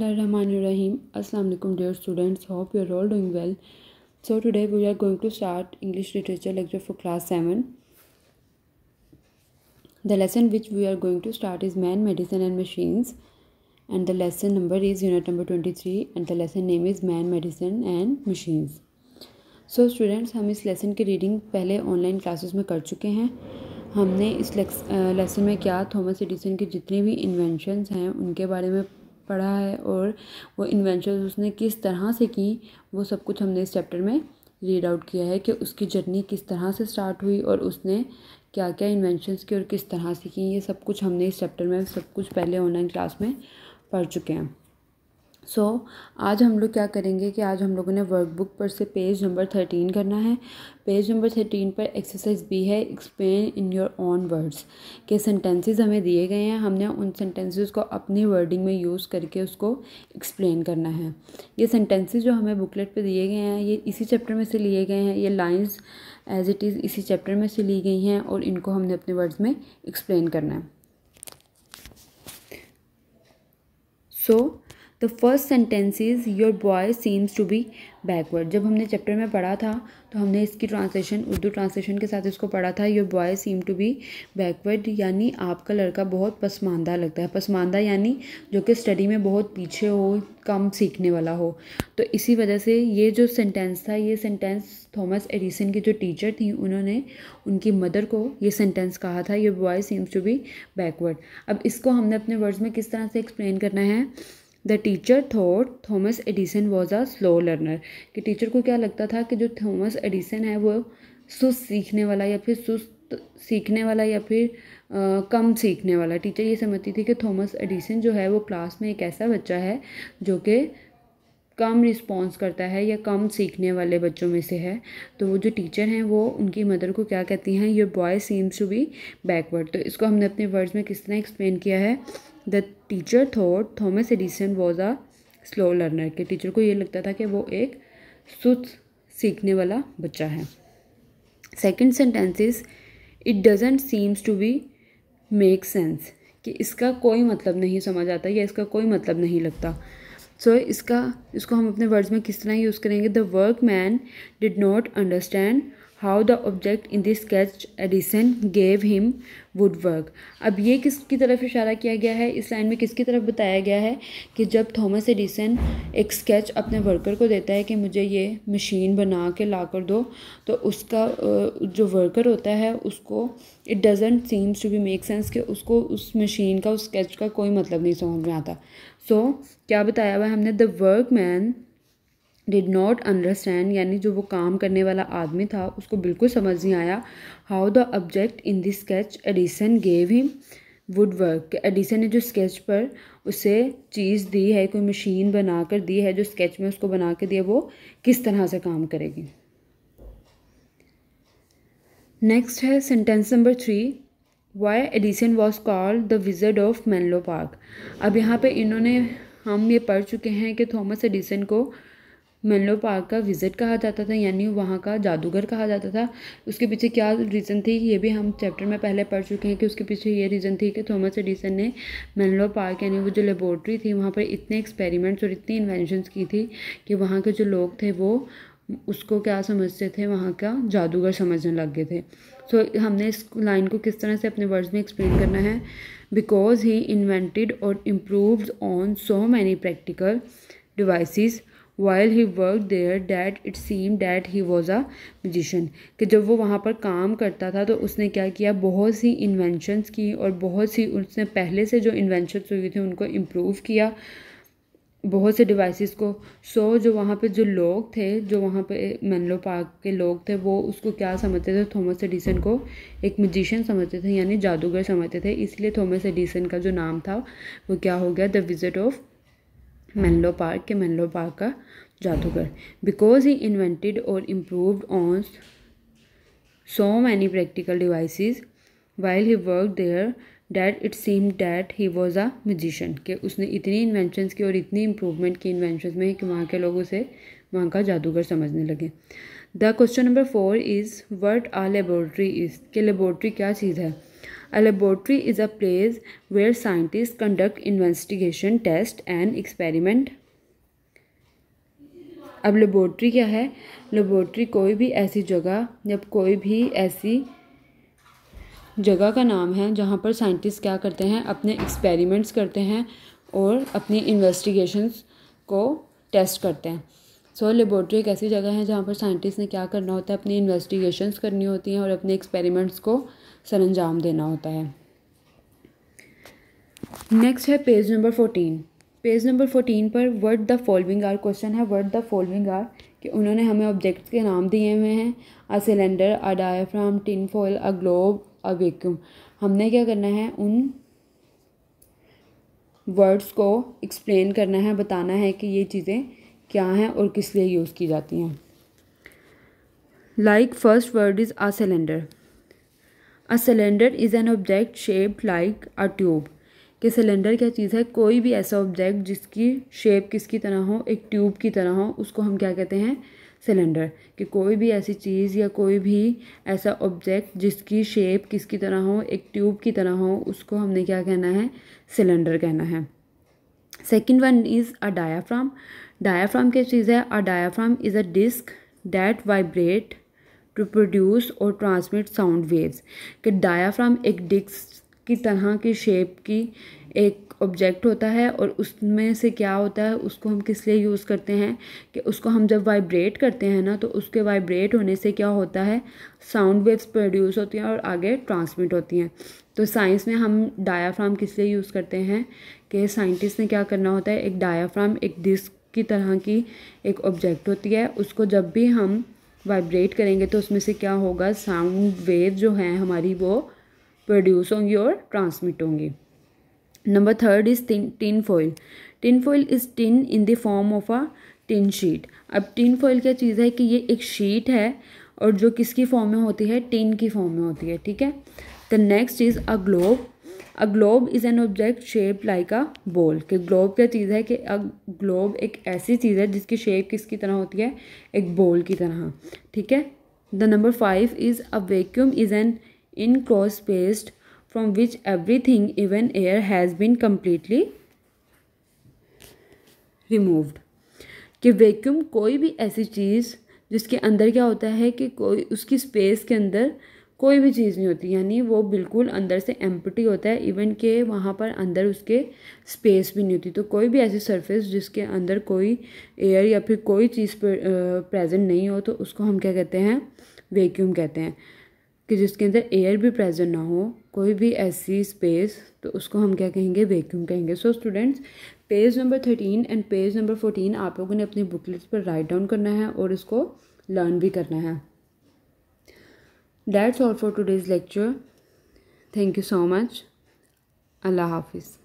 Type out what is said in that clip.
रहीम अस्सलाम वालेकुम dear students hope you are all doing well so today we are going to start English literature lecture for class seven the lesson which we are going to start is man medicine and machines and the lesson number is unit number twenty three and the lesson name is man medicine and machines so students हम इस lesson की reading पहले online classes में कर चुके हैं हमने इस लेसन में क्या थॉमस एडिसन की जितनी भी इन्वेंशंस हैं उनके बारे में पढ़ा है और वो इन्वेंशन उसने किस तरह से की वो सब कुछ हमने इस चैप्टर में रीड आउट किया है कि उसकी जर्नी किस तरह से स्टार्ट हुई और उसने क्या क्या इन्वेंशन की और किस तरह से की ये सब कुछ हमने इस चैप्टर में सब कुछ पहले ऑनलाइन क्लास में पढ़ चुके हैं सो so, आज हम लोग क्या करेंगे कि आज हम लोगों ने वर्कबुक पर से पेज नंबर थर्टीन करना है पेज नंबर थर्टीन पर एक्सरसाइज बी है explain in your own words के सेंटेंसेस हमें दिए गए हैं हमने उन सेंटेंसेस को अपनी वर्डिंग में यूज़ करके उसको एक्सप्लेन करना है ये सेंटेंसेस जो हमें बुकलेट पे दिए गए हैं ये इसी चैप्टर में से लिए गए हैं ये लाइन्स एज इट इज़ इसी चैप्टर में से ली गई हैं और इनको हमने अपने वर्ड्स में एक्सप्लेन करना है so so, the first sentence is your boy seems to be backward जब हमने चैप्टर में पढ़ा था तो हमने इसकी ट्रांसलेशन उर्दू ट्रांसलेशन के साथ इसको पढ़ा था your boy seem to be backward यानी आपका लड़का बहुत पसमानदा लगता है पसमानदा यानी जो कि स्टडी में बहुत पीछे हो कम सीखने वाला हो तो इसी वजह से ये जो सेंटेंस था ये सेंटेंस थॉमस एडिसन की जो टीचर थी उन्होंने उनकी मदर को ये सेंटेंस कहा था your boy seems to be backward अब इसको हमने अपने वर्ड्स में किस तरह से एक्सप्लेन करना है the teacher thought Thomas Edison was a slow learner कि टीचर को क्या लगता था कि जो थॉमस एडिसन है वो सुस्त सीखने वाला या फिर सुस्त सीखने वाला या फिर आ, कम सीखने वाला टीचर ये समझती थी कि थॉमस एडिसन जो है वो क्लास में एक ऐसा बच्चा है जो कि कम रिस्पॉन्स करता है या कम सीखने वाले बच्चों में से है तो वो जो टीचर हैं वो उनकी मदर को क्या कहती हैं your boy seems to be backward तो इसको हमने अपने वर्ड्स में किस तरह एक्सप्लेन किया है the teacher thought Thomas Edison was a slow learner के टीचर को ये लगता था कि वो एक सुस्त सीखने वाला बच्चा है second sentence is it doesn't seems to be make sense कि इसका कोई मतलब नहीं समझ आता या इसका कोई मतलब नहीं लगता सो so, इसका इसको हम अपने वर्ड्स में किस तरह यूज़ करेंगे the workman did not understand how the object in this sketch Edison gave him would work अब ये किसकी तरफ इशारा किया गया है इस लाइन में किसकी तरफ बताया गया है कि जब थॉमस एडिसन एक स्केच अपने वर्कर को देता है कि मुझे ये मशीन बना के ला कर दो तो उसका जो वर्कर होता है उसको it doesn't seems to be make sense कि उसको उस मशीन का उस स्केच का कोई मतलब नहीं समझ में आता सो so, क्या बताया हुआ हमने the workman did not understand यानी जो वो काम करने वाला आदमी था उसको बिल्कुल समझ नहीं आया how the object in this sketch Edison gave him would work Edison ने जो स्केच पर उसे चीज़ दी है कोई मशीन बना कर दी है जो स्केच में उसको बना के दिया वो किस तरह से काम करेगी नेक्स्ट है sentence number three why Edison was called the wizard of Menlo Park अब यहाँ पे इन्होंने हम ये पढ़ चुके हैं कि थॉमस एडिसन को मेनलो पार्क का विज़िट कहा जाता था यानी वहाँ का जादूगर कहा जाता था उसके पीछे क्या रीज़न थी ये भी हम चैप्टर में पहले पढ़ चुके हैं कि उसके पीछे ये रीज़न थी कि थॉमस एडिसन ने मेनलो पार्क यानी वो जो लेबोरेटरी थी वहाँ पर इतने एक्सपेरिमेंट्स और इतनी इन्वेंशनस की थी कि वहाँ के जो लोग थे वो उसको क्या समझते थे वहाँ का जादूगर समझने लग गए थे सो so, हमने इस लाइन को किस तरह से अपने वर्ड्स में एक्सप्लेन करना है बिकॉज ही इन्वेंटेड और improved on so many practical devices while he work there that it seem that he was a magician कि जब वो वहाँ पर काम करता था तो उसने क्या किया बहुत सी इन्वेंशनस की और बहुत सी उसने पहले से जो इन्वेंशनस हुई थी उनको इम्प्रूव किया बहुत से डिवाइसेस को सो so, जो वहाँ पे जो लोग थे जो वहाँ पे मैनलो पार्क के लोग थे वो उसको क्या समझते थे थॉमस एडिसन को एक म्यूजिशियन समझते थे यानी जादूगर समझते थे इसलिए थॉमस एडिसन का जो नाम था वो क्या हो गया the wizard of Menlo Park के मेनलो पार्क का जादूगर बिकॉज ही इन्वेंटेड और improved on so many practical device while he work there that it seem that he was a magician के उसने इतनी इन्वेंशन की और इतनी इम्प्रूवमेंट की इन्वेंशन में कि वहाँ के लोग उसे वहाँ का जादूगर समझने लगे the question number four is what a laboratory is के लेबोरेटरी क्या चीज़ है A laboratory is a place where scientists conduct investigation, test and experiment. अब लेबोरेटरी क्या है लेबोरेटरी कोई भी ऐसी जगह जब कोई भी ऐसी जगह का नाम है जहाँ पर साइंटिस्ट क्या करते हैं अपने एक्सपेरिमेंट्स करते हैं और अपनी इन्वेस्टिगेशंस को टेस्ट करते हैं सो so, लेबोरेटरी एक ऐसी जगह है जहाँ पर साइंटिस्ट ने क्या करना होता है अपनी इन्वेस्टिगेशंस करनी होती हैं और अपने एक्सपेरिमेंट्स को सर अंजाम देना होता है नेक्स्ट है page number fourteen page number fourteen पर word the following are question है वर्ड द फॉलोइंग आर कि उन्होंने हमें ऑब्जेक्ट्स के नाम दिए हुए हैं a cylinder a diaphragm tin foil a globe a vacuum हमने क्या करना है उन वर्ड्स को एक्सप्लेन करना है बताना है कि ये चीज़ें क्या हैं और किस लिए यूज़ की जाती हैं like first word is a cylinder a cylinder is an object shaped like a tube कि सिलेंडर क्या चीज़ है कोई भी ऐसा ऑब्जेक्ट जिसकी शेप किसकी तरह हो एक ट्यूब की तरह हो उसको हम क्या कहते हैं सिलेंडर कि कोई भी ऐसी चीज़ या कोई भी ऐसा ऑब्जेक्ट जिसकी शेप किसकी तरह हो एक ट्यूब की तरह हो उसको हमने क्या कहना है सिलेंडर कहना है second one is a diaphragm diaphragm क्या चीज़ है a diaphragm is a disc that vibrate to produce और ट्रांसमिट साउंड वेव्स कि डायाफ्राम एक डिस्क की तरह की शेप की एक ऑब्जेक्ट होता है और उसमें से क्या होता है उसको हम किस लिए यूज़ करते हैं कि उसको हम जब वाइब्रेट करते हैं ना तो उसके वाइब्रेट होने से क्या होता है साउंड वेव्स प्रोड्यूस होती हैं और आगे ट्रांसमिट होती हैं तो साइंस में हम डायाफ्राम किस लिए यूज़ करते हैं कि साइंटिस्ट ने क्या करना होता है एक डायाफ्राम एक डिस्क की तरह की एक ऑब्जेक्ट होती है उसको जब भी हम वाइब्रेट करेंगे तो उसमें से क्या होगा साउंड वेव जो है हमारी वो प्रोड्यूस होंगी और ट्रांसमिट होंगी number third is tin foil tin foil is tin in the form of a tin sheet अब टिन फॉइल क्या चीज़ है कि ये एक शीट है और जो किसकी फॉर्म में होती है टिन की फॉर्म में होती है ठीक है the next is a globe a globe is an object shape like a ball कि ग्लोब क्या चीज़ है कि अ ग्लोब एक ऐसी चीज़ है जिसकी शेप किसकी तरह होती है एक बॉल की तरह ठीक है the number five is a vacuum is an enclosed पेस्ट from which everything even air has been completely removed कि वैक्यूम कोई भी ऐसी चीज़ जिसके अंदर क्या होता है कि कोई उसकी स्पेस के अंदर कोई भी चीज़ नहीं होती यानी वो बिल्कुल अंदर से एम्पटी होता है इवन के वहाँ पर अंदर उसके स्पेस भी नहीं होती तो कोई भी ऐसी सरफेस जिसके अंदर कोई एयर या फिर कोई चीज़ प्रेजेंट नहीं हो तो उसको हम क्या कहते हैं वैक्यूम कहते हैं कि जिसके अंदर एयर भी प्रेजेंट ना हो कोई भी ऐसी स्पेस तो उसको हम क्या कहेंगे वैक्यूम कहेंगे so students page number thirteen and page number fourteen आप लोगों ने अपनी बुकलेट्स पर राइट डाउन करना है और इसको लर्न भी करना है That's all for today's lecture. Thank you so much. Allah Hafiz.